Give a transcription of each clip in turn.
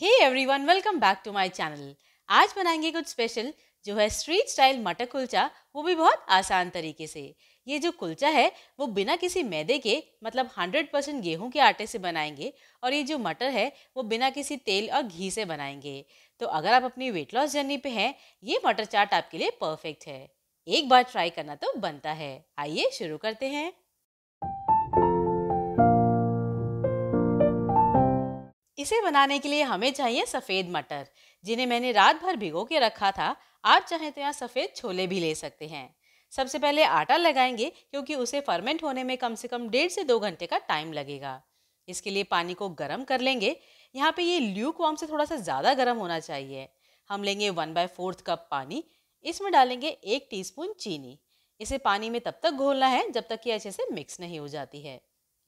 hey everyone welcome back to my channel आज बनाएंगे कुछ स्पेशल जो है स्ट्रीट स्टाइल मटर कुलचा वो भी बहुत आसान तरीके से ये जो कुलचा है वो बिना किसी मैदे के मतलब 100 परसेंट गेहूँ के आटे से बनाएंगे और ये जो मटर है वो बिना किसी तेल और घी से बनाएंगे तो अगर आप अपनी वेट लॉस जर्नी पे हैं ये मटर चाट आपके लिए परफेक्ट है एक बार ट्राई करना तो बनता है आइए शुरू करते हैं इसे बनाने के लिए हमें चाहिए सफ़ेद मटर जिन्हें मैंने रात भर भिगो के रखा था आप चाहें तो यहाँ सफ़ेद छोले भी ले सकते हैं सबसे पहले आटा लगाएंगे क्योंकि उसे फर्मेंट होने में कम से कम डेढ़ से दो घंटे का टाइम लगेगा इसके लिए पानी को गर्म कर लेंगे यहाँ पे ये ल्यूक वार्म से थोड़ा सा ज़्यादा गर्म होना चाहिए हम लेंगे वन बाय फोर्थ कप पानी इसमें डालेंगे एक टीस्पून चीनी इसे पानी में तब तक घोलना है जब तक कि अच्छे से मिक्स नहीं हो जाती है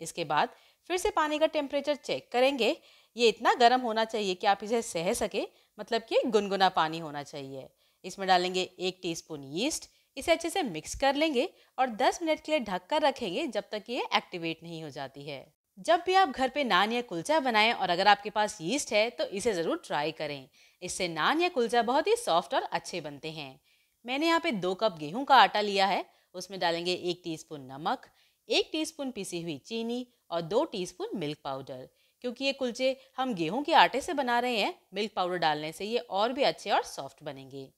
इसके बाद फिर से पानी का टेम्परेचर चेक करेंगे ये इतना गर्म होना चाहिए कि आप इसे सह सके मतलब कि गुनगुना पानी होना चाहिए इसमें डालेंगे एक स्पून यीस्ट इसे अच्छे से मिक्स कर लेंगे और 10 मिनट के लिए ढक कर रखेंगे जब तक ये एक्टिवेट नहीं हो जाती है जब भी आप घर पे नान या कुलचा बनाएं और अगर आपके पास यीस्ट है तो इसे ज़रूर ट्राई करें इससे नान या कुलचा बहुत ही सॉफ्ट और अच्छे बनते हैं मैंने यहाँ पे दो कप गेहूं का आटा लिया है उसमें डालेंगे एक टीस्पून नमक एक टीस्पून पिसी हुई चीनी और दो टीस्पून मिल्क पाउडर क्योंकि ये कुलचे हम गेहूं के आटे से बना रहे हैं मिल्क पाउडर डालने से ये और भी अच्छे और सॉफ्ट बनेंगे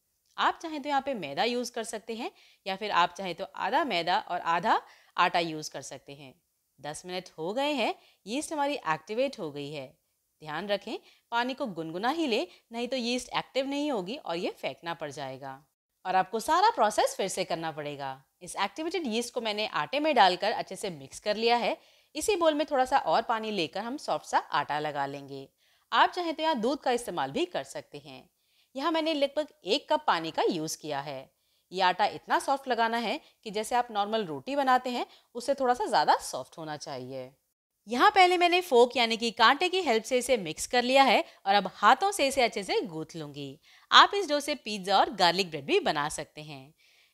आप चाहें तो यहाँ पे मैदा यूज़ कर सकते हैं या फिर आप चाहें तो आधा मैदा और आधा आटा यूज़ कर सकते हैं दस मिनट हो गए हैं यीस्ट हमारी एक्टिवेट हो गई है ध्यान रखें पानी को गुनगुना ही ले नहीं तो यीस्ट एक्टिव नहीं होगी और ये फेंकना पड़ जाएगा और आपको सारा प्रोसेस फिर से करना पड़ेगा इस एक्टिवेटेड यीस्ट को मैंने आटे में डालकर अच्छे से मिक्स कर लिया है इसी बोल में थोड़ा सा और पानी लेकर हम सॉफ्ट सा आटा लगा लेंगे आप चाहें तो यहाँ दूध का इस्तेमाल भी कर सकते हैं यहाँ मैंने लगभग एक कप पानी का यूज़ किया है ये आटा इतना सॉफ्ट लगाना है कि जैसे आप नॉर्मल रोटी बनाते हैं उससे थोड़ा सा ज़्यादा सॉफ्ट होना चाहिए यहाँ पहले मैंने फोक यानी कि कांटे की हेल्प से इसे मिक्स कर लिया है और अब हाथों से इसे अच्छे से गूथ लूँगी आप इस डो से पिज्ज़ा और गार्लिक ब्रेड भी बना सकते हैं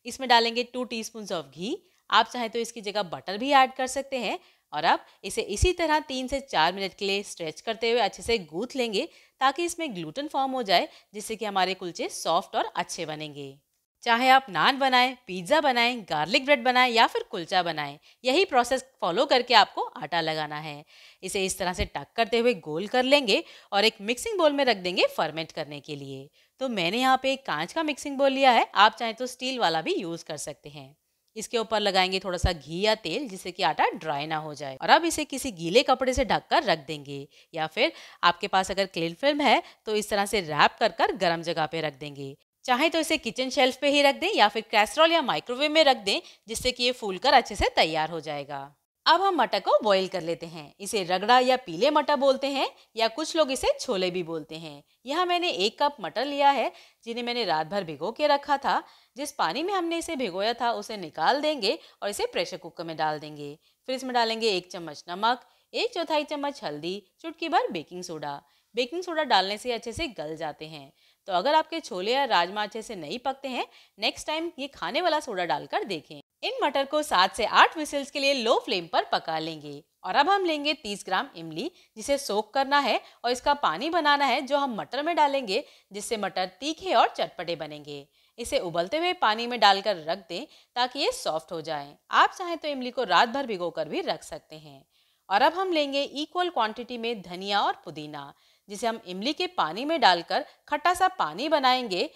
इसमें डालेंगे two teaspoon of ghee आप चाहें तो इसकी जगह बटर भी ऐड कर सकते हैं और अब इसे इसी तरह तीन से चार मिनट के लिए स्ट्रेच करते हुए अच्छे से गूथ लेंगे ताकि इसमें ग्लूटन फॉर्म हो जाए जिससे कि हमारे कुलचे सॉफ्ट और अच्छे बनेंगे चाहे आप नान बनाएं पिज्ज़ा बनाएं गार्लिक ब्रेड बनाएं या फिर कुलचा बनाएं यही प्रोसेस फॉलो करके आपको आटा लगाना है इसे इस तरह से टक करते हुए गोल कर लेंगे और एक मिक्सिंग बोल में रख देंगे फर्मेंट करने के लिए तो मैंने यहाँ पे एक कांच का मिक्सिंग बोल लिया है आप चाहें तो स्टील वाला भी यूज़ कर सकते हैं इसके ऊपर लगाएंगे थोड़ा सा घी या तेल जिससे कि आटा ड्राई ना हो जाए और अब इसे किसी गीले कपड़े से ढककर रख देंगे या फिर आपके पास अगर क्लीन फिल्म है तो इस तरह से रैप कर कर गर्म जगह पे रख देंगे चाहे तो इसे किचन शेल्फ पे ही रख दें या फिर कैसरोल या माइक्रोवेव में रख दें जिससे कि ये फूल कर अच्छे से तैयार हो जाएगा अब हम मटर को बॉईल कर लेते हैं इसे रगड़ा या पीले मटर बोलते हैं या कुछ लोग इसे छोले भी बोलते हैं यहाँ मैंने एक कप मटर लिया है जिन्हें मैंने रात भर भिगो के रखा था जिस पानी में हमने इसे भिगोया था उसे निकाल देंगे और इसे प्रेशर कुकर में डाल देंगे फिर इसमें डालेंगे एक चम्मच नमक एक चौथाई चम्मच हल्दी चुटकी भर बेकिंग सोडा बेकिंग सोडा डालने से अच्छे से गल जाते हैं तो अगर आपके छोले या राजमा अच्छे से नहीं पकते हैं नेक्स्ट टाइम ये खाने वाला सोडा डालकर देखें इन मटर को सात से आठ विसल्स के लिए लो फ्लेम पर पका लेंगे और अब हम लेंगे 30 ग्राम इमली जिसे सोक करना है और इसका पानी बनाना है जो हम मटर में डालेंगे जिससे मटर तीखे और चटपटे बनेंगे इसे उबलते हुए पानी में डालकर रख दें ताकि ये सॉफ्ट हो जाए आप चाहें तो इमली को रात भर भिगो कर भी रख सकते हैं और अब हम लेंगे इक्वल क्वांटिटी में धनिया और पुदीना जिसे हम इमली के पानी में डालकर खट्टा सा पानी बनाएंगे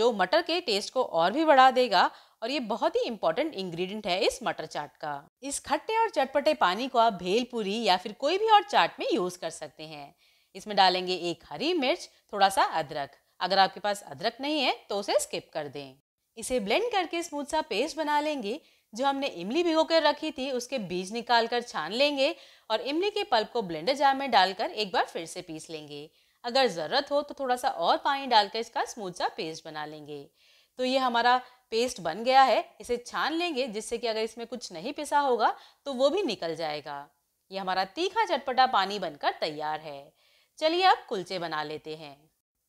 जो मटर के टेस्ट को और भी बढ़ा देगा और ये बहुत ही इंपॉर्टेंट इंग्रेडिएंट है इस मटर चाट का इस खट्टे और चटपटे पानी को आप पूरी या फिर कोई भी और चाट में यूज़ कर सकते हैं इसमें डालेंगे एक हरी मिर्च थोड़ा सा अदरक अगर आपके पास अदरक नहीं है तो उसे स्किप कर दें इसे ब्लेंड करके स्मूथ सा पेस्ट बना लेंगे जो हमने इमली भिगो कर रखी थी उसके बीज निकाल कर छान लेंगे और इमली के पल्प को ब्लेंडर जार में डालकर एक बार फिर से पीस लेंगे अगर ज़रूरत हो तो थोड़ा सा और पानी डालकर इसका स्मूथ सा पेस्ट बना लेंगे तो ये हमारा पेस्ट बन गया है इसे छान लेंगे जिससे कि अगर इसमें कुछ नहीं पिसा होगा तो वो भी निकल जाएगा ये हमारा तीखा चटपटा पानी बनकर तैयार है चलिए अब कुलचे बना लेते हैं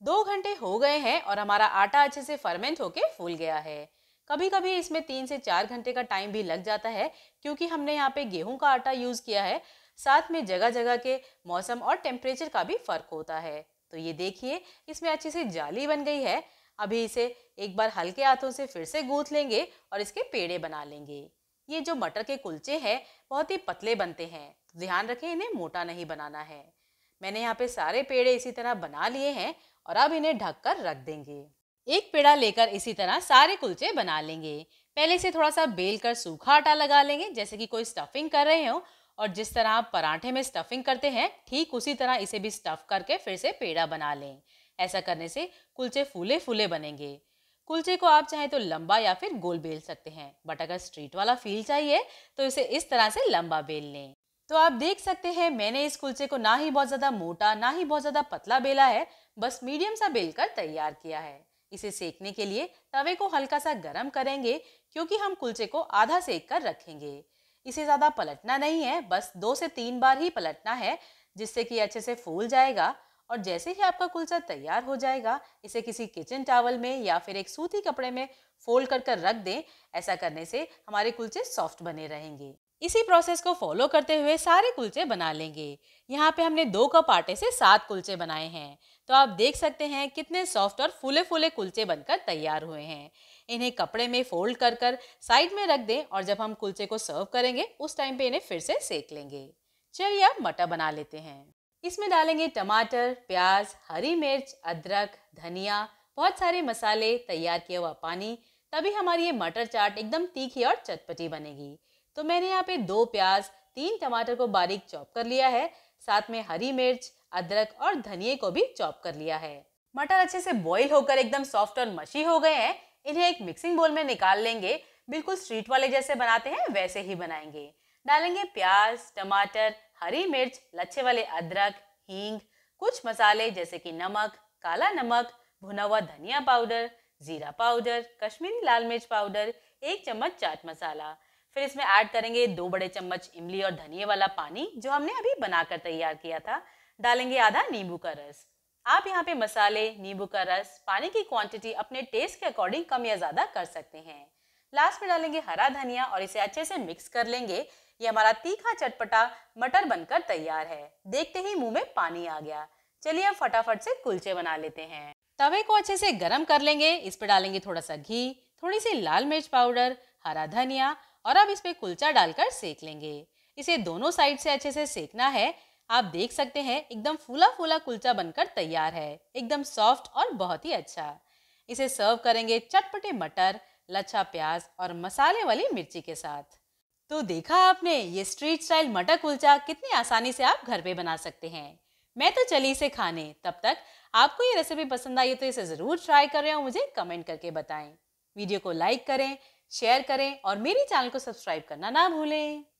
दो घंटे हो गए हैं और हमारा आटा अच्छे से फर्मेंट होके फूल गया है कभी कभी इसमें तीन से चार घंटे का टाइम भी लग जाता है क्योंकि हमने यहाँ पे गेहूं का आटा यूज़ किया है साथ में जगह जगह के मौसम और टेम्परेचर का भी फर्क होता है तो ये देखिए इसमें अच्छे से जाली बन गई है अभी इसे एक बार हल्के हाथों से फिर से गूंथ लेंगे और इसके पेड़े बना लेंगे ये जो मटर के कुलचे हैं बहुत ही पतले बनते हैं तो ध्यान रखें इन्हें मोटा नहीं बनाना है मैंने यहाँ पे सारे पेड़े इसी तरह बना लिए हैं और अब इन्हें ढक कर रख देंगे एक पेड़ा लेकर इसी तरह सारे कुलचे बना लेंगे पहले से थोड़ा सा बेल कर सूखा आटा लगा लेंगे जैसे कि कोई स्टफिंग कर रहे हो और जिस तरह आप पराठे में स्टफिंग करते हैं ठीक उसी तरह इसे भी स्टफ करके फिर से पेड़ा बना लें ऐसा करने से कुलचे फूले फूले बनेंगे कुलचे को आप चाहें तो लंबा या फिर गोल बेल सकते हैं बट अगर स्ट्रीट वाला फील चाहिए तो इसे इस तरह से लंबा बेल लें तो आप देख सकते हैं मैंने इस कुलचे को ना ही बहुत ज़्यादा मोटा ना ही बहुत ज़्यादा पतला बेला है बस मीडियम सा बेल कर तैयार किया है इसे सेकने के लिए तवे को हल्का सा गर्म करेंगे क्योंकि हम कुलचे को आधा सेक कर रखेंगे इसे ज़्यादा पलटना नहीं है बस दो से तीन बार ही पलटना है जिससे कि अच्छे से फूल जाएगा और जैसे ही आपका कुलचा तैयार हो जाएगा इसे किसी किचन टावल में या फिर एक सूती कपड़े में फोल्ड कर कर रख दें ऐसा करने से हमारे कुलचे सॉफ्ट बने रहेंगे इसी प्रोसेस को फॉलो करते हुए सारे कुलचे बना लेंगे यहाँ पे हमने दो कप आटे से सात कुलचे बनाए हैं तो आप देख सकते हैं कितने सॉफ्ट और फूले फूले कुलचे बनकर तैयार हुए हैं इन्हें कपड़े में फोल्ड कर कर साइड में रख दें और जब हम कुलचे को सर्व करेंगे उस टाइम पे इन्हें फिर से सेक लेंगे चलिए अब मटर बना लेते हैं इसमें डालेंगे टमाटर प्याज हरी मिर्च अदरक धनिया बहुत सारे मसाले तैयार किया हुआ पानी तभी हमारी ये मटर चाट एकदम तीखी और चटपटी बनेगी तो मैंने यहाँ पे दो प्याज तीन टमाटर को बारीक चॉप कर लिया है साथ में हरी मिर्च अदरक और धनिए को भी चॉप कर लिया है मटर अच्छे से बॉईल होकर एकदम सॉफ्ट और मशी हो गए हैं इन्हें एक मिक्सिंग बोल में निकाल लेंगे बिल्कुल स्ट्रीट वाले जैसे बनाते हैं वैसे ही बनाएंगे डालेंगे प्याज टमाटर हरी मिर्च लच्छे वाले अदरक हींग कुछ मसाले जैसे कि नमक काला नमक भुना हुआ धनिया पाउडर जीरा पाउडर कश्मीरी लाल मिर्च पाउडर एक चम्मच चाट मसाला फिर इसमें ऐड करेंगे दो बड़े चम्मच इमली और धनिया वाला पानी जो हमने अभी बनाकर तैयार किया था डालेंगे आधा नींबू का रस आप यहाँ पे मसाले नींबू का रस पानी की क्वांटिटी अपने टेस्ट के अकॉर्डिंग कम या ज़्यादा कर सकते हैं लास्ट में डालेंगे हरा धनिया और इसे अच्छे से मिक्स कर लेंगे ये हमारा तीखा चटपटा मटर बनकर तैयार है देखते ही मुंह में पानी आ गया चलिए अब फटाफट से कुलचे बना लेते हैं तवे को अच्छे से गर्म कर लेंगे इस पर डालेंगे थोड़ा सा घी थोड़ी सी लाल मिर्च पाउडर हरा धनिया और अब इस पर कुलचा डालकर सेक लेंगे इसे दोनों साइड से अच्छे से सेकना है आप देख सकते हैं एकदम फूला फूला कुलचा बनकर तैयार है एकदम सॉफ्ट और बहुत ही अच्छा इसे सर्व करेंगे चटपटे मटर लच्छा प्याज और मसाले वाली मिर्ची के साथ तो देखा आपने ये स्ट्रीट स्टाइल मटर कुलचा कितनी आसानी से आप घर पे बना सकते हैं मैं तो चली इसे खाने तब तक आपको ये रेसिपी पसंद आई है तो इसे ज़रूर ट्राई करें और मुझे कमेंट करके बताएं वीडियो को लाइक करें शेयर करें और मेरे चैनल को सब्सक्राइब करना ना भूलें